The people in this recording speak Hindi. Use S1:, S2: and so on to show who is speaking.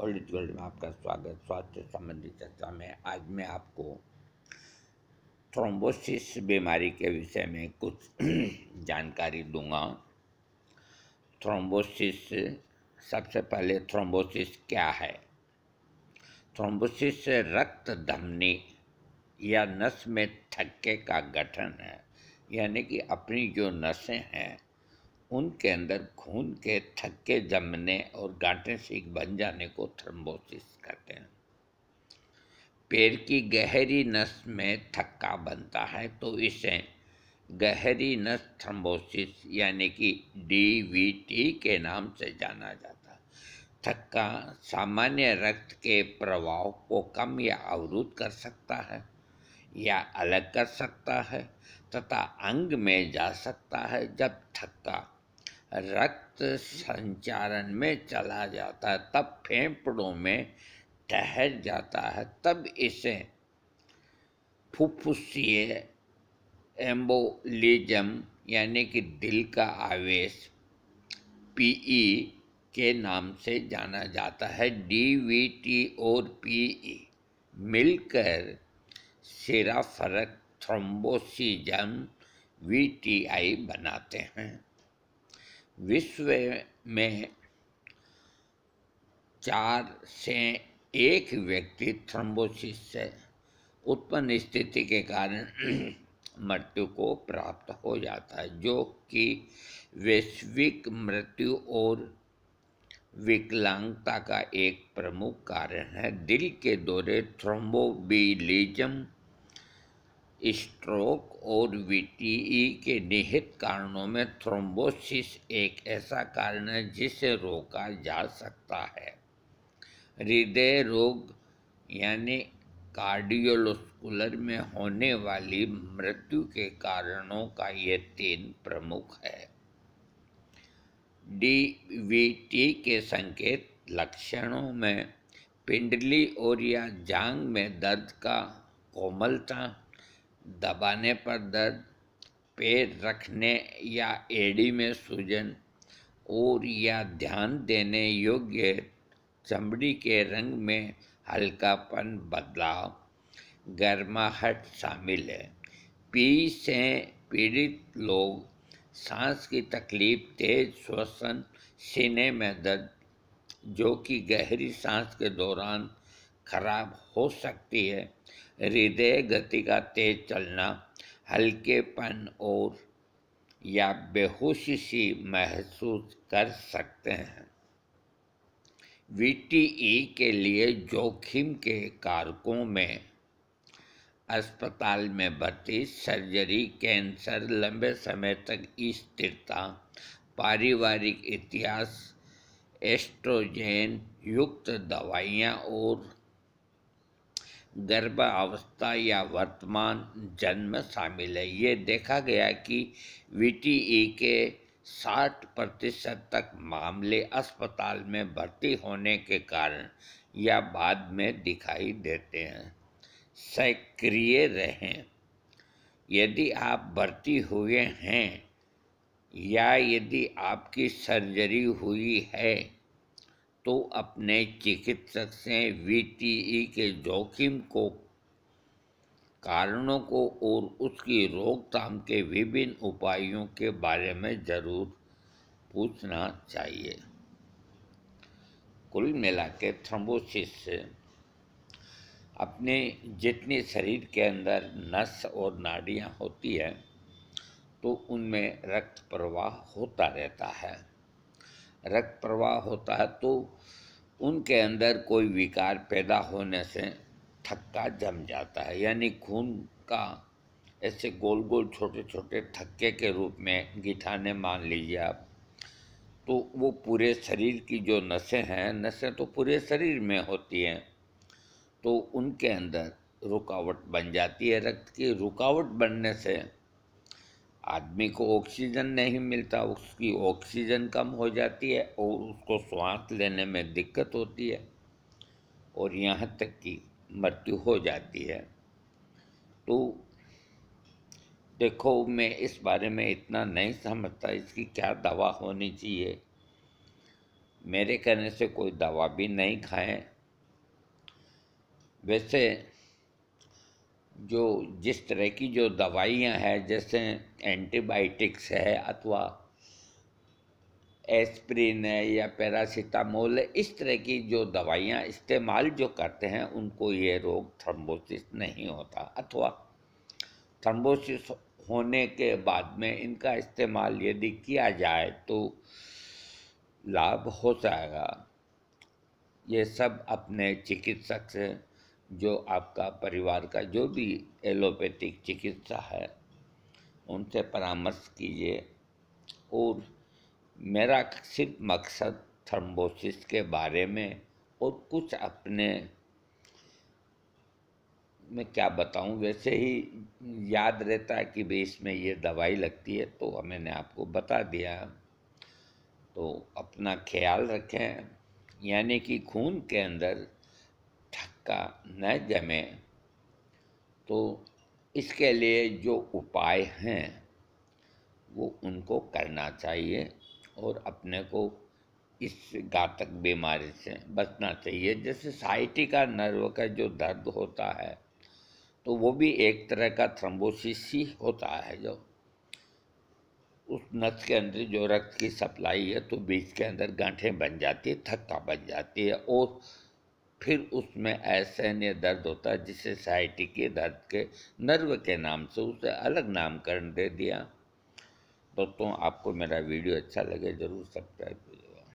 S1: कॉलेज वर्ल्ड में आपका स्वागत स्वास्थ्य संबंधी चर्चा में आज मैं आपको थ्रोम्बोसिस बीमारी के विषय में कुछ जानकारी दूंगा थ्रोम्बोसिस सबसे पहले थ्रोम्बोसिस क्या है थ्रोम्बोसिस रक्त धमनी या नस में थक्के का गठन है यानी कि अपनी जो नसें हैं उनके अंदर खून के थक्के जमने और गांठें सीख बन जाने को थ्रम्बोसिस कहते हैं पेड़ की गहरी नस में थक्का बनता है तो इसे गहरी नस थ्रम्बोसिस यानी कि डीवीटी के नाम से जाना जाता है थक्का सामान्य रक्त के प्रवाह को कम या अवरुद्ध कर सकता है या अलग कर सकता है तथा अंग में जा सकता है जब थक्का रक्त संचारण में चला जाता है तब फेफड़ों में ठहर जाता है तब इसे फुफ्फुसीय एम्बोलिज्म यानी कि दिल का आवेश पीई के नाम से जाना जाता है डी वी टी और पीई मिलकर फरक थ्रोम्बोसिजम वीटीआई बनाते हैं विश्व में चार से एक व्यक्ति थ्रम्बोसिस से उत्पन्न स्थिति के कारण मृत्यु को प्राप्त हो जाता है जो कि वैश्विक मृत्यु और विकलांगता का एक प्रमुख कारण है दिल के दौरे थ्रोम्बोबिलिजम स्ट्रोक और वीटीई e के निहित कारणों में थ्रोम्बोसिस एक ऐसा कारण है जिसे रोका जा सकता है हृदय रोग यानी कार्डियोलोस्कुलर में होने वाली मृत्यु के कारणों का ये तीन प्रमुख है डीवीटी के संकेत लक्षणों में पिंडली और या जांग में दर्द का कोमलता दबाने पर दर्द पेट रखने या एड़ी में सूजन और या ध्यान देने योग्य चमड़ी के रंग में हल्कापन बदलाव गर्माहट शामिल है पी से पीड़ित लोग सांस की तकलीफ तेज श्वसन सीने में दर्द जो कि गहरी सांस के दौरान खराब हो सकती है हृदय गति का तेज चलना हल्केपन और या बेहोशी सी महसूस कर सकते हैं वीटीई e के लिए जोखिम के कारकों में अस्पताल में भर्ती सर्जरी कैंसर लंबे समय तक स्थिरता पारिवारिक इतिहास एस्ट्रोजेन युक्त दवाइयाँ और गर्भ अवस्था या वर्तमान जन्म शामिल है ये देखा गया कि वीटीई e के 60 प्रतिशत तक मामले अस्पताल में भर्ती होने के कारण या बाद में दिखाई देते हैं सक्रिय रहें यदि आप भर्ती हुए हैं या यदि आपकी सर्जरी हुई है तो अपने चिकित्सक से वीटीई e के जोखिम को कारणों को और उसकी रोकथाम के विभिन्न उपायों के बारे में ज़रूर पूछना चाहिए कुल मिला के थ्रम्बोसिस से अपने जितने शरीर के अंदर नस और नाड़ियाँ होती हैं तो उनमें रक्त प्रवाह होता रहता है रक्त प्रवाह होता है तो उनके अंदर कोई विकार पैदा होने से थक्का जम जाता है यानी खून का ऐसे गोल गोल छोटे छोटे थक्के के रूप में गिठाने मान लीजिए आप तो वो पूरे शरीर की जो नसें हैं नसें तो पूरे शरीर में होती हैं तो उनके अंदर रुकावट बन जाती है रक्त की रुकावट बनने से आदमी को ऑक्सीजन नहीं मिलता उसकी ऑक्सीजन कम हो जाती है और उसको सांस लेने में दिक्कत होती है और यहाँ तक कि मृत्यु हो जाती है तो देखो मैं इस बारे में इतना नहीं समझता इसकी क्या दवा होनी चाहिए मेरे कहने से कोई दवा भी नहीं खाएं वैसे जो जिस तरह की जो दवाइयाँ हैं जैसे एंटीबायोटिक्स है अथवा एस्प्रिन है या पैरासीटामोल है इस तरह की जो दवाइयाँ इस्तेमाल जो करते हैं उनको ये रोग थ्रम्बोसिस नहीं होता अथवा थ्रम्बोसिस होने के बाद में इनका इस्तेमाल यदि किया जाए तो लाभ हो जाएगा ये सब अपने चिकित्सक से जो आपका परिवार का जो भी एलोपैथिक चिकित्सा है उनसे परामर्श कीजिए और मेरा सिर्फ मकसद थ्रम्बोसिस के बारे में और कुछ अपने मैं क्या बताऊं वैसे ही याद रहता है कि भाई इसमें ये दवाई लगती है तो मैंने आपको बता दिया तो अपना ख्याल रखें यानी कि खून के अंदर का न जमे तो इसके लिए जो उपाय हैं वो उनको करना चाहिए और अपने को इस घातक बीमारी से बचना चाहिए जैसे साइटी का नर्व का जो दर्द होता है तो वो भी एक तरह का थ्रम्बोसिस ही होता है जो उस नस के अंदर जो रक्त की सप्लाई है तो बीच के अंदर गांठें बन जाती है थक्का बन जाती है और फिर उसमें असहनीय दर्द होता है जिसे साइटी के दर्द के नर्व के नाम से उसे अलग नामकरण दे दिया दोस्तों आपको मेरा वीडियो अच्छा लगे ज़रूर सब्सक्राइब